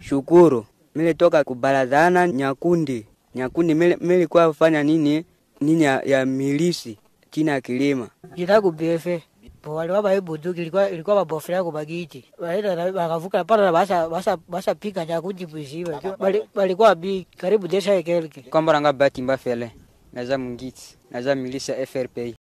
Shukuru, militoka kubarazana Nyakundi. Nyakundi milikuwa kufanya nini nini ya, ya milisi china ya kilima jitaku befe waliwa baibuduki ilikuwa ilikuwa mabofra yako bagiti walenda bakavuka pala na basa basa basa pika ya kujipuziwa bali bi karibu desha ekelke kwamba ranga bati mbafele naza mungiti naza milisa FRP